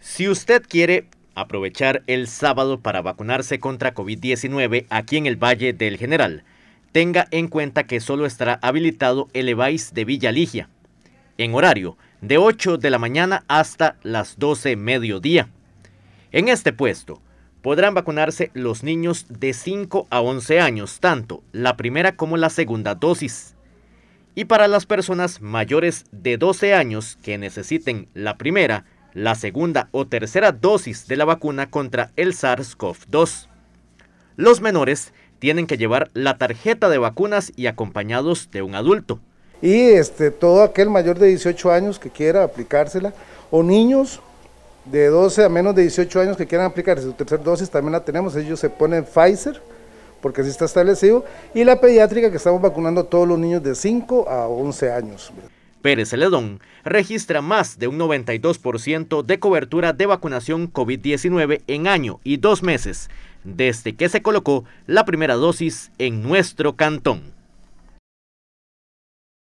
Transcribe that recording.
Si usted quiere aprovechar el sábado para vacunarse contra COVID-19 aquí en el Valle del General, tenga en cuenta que solo estará habilitado el EVAIS de Villa Ligia, en horario de 8 de la mañana hasta las 12 mediodía. En este puesto podrán vacunarse los niños de 5 a 11 años, tanto la primera como la segunda dosis. Y para las personas mayores de 12 años que necesiten la primera, la segunda o tercera dosis de la vacuna contra el SARS-CoV-2. Los menores tienen que llevar la tarjeta de vacunas y acompañados de un adulto. Y este, todo aquel mayor de 18 años que quiera aplicársela, o niños de 12 a menos de 18 años que quieran aplicarse su tercera dosis, también la tenemos. Ellos se ponen Pfizer, porque así está establecido, y la pediátrica que estamos vacunando a todos los niños de 5 a 11 años. Pérez Celedón registra más de un 92% de cobertura de vacunación COVID-19 en año y dos meses, desde que se colocó la primera dosis en nuestro cantón.